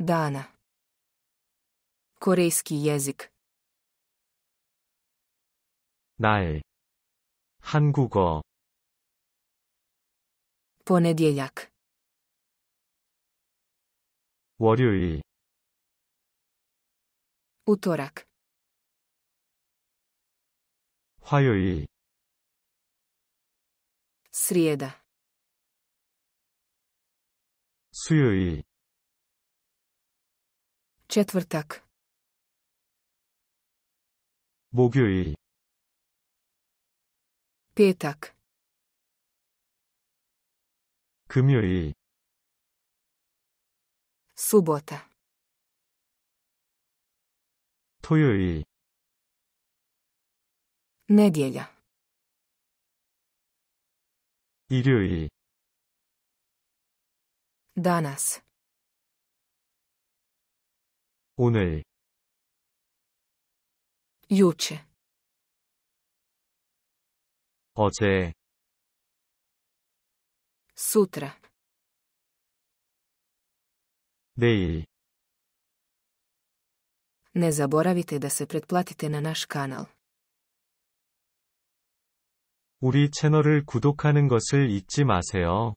Dana. Korejski jezik. Nal. Hangugo. Ponedjeljak. Worjuj. Utorak. Hajuj. Srijeda. Suyuil Četvrtak. Bogjoj. Petak. Kmjoj. Subota. Tojoj. Nedjelja. Iljoj. Danas. Danas. 오늘 요체 어제 수 u 라 내일 Ne zaboravite da se pretplatite na naš kanal. 우리 채널을 구독하는 것을 잊지 마세요.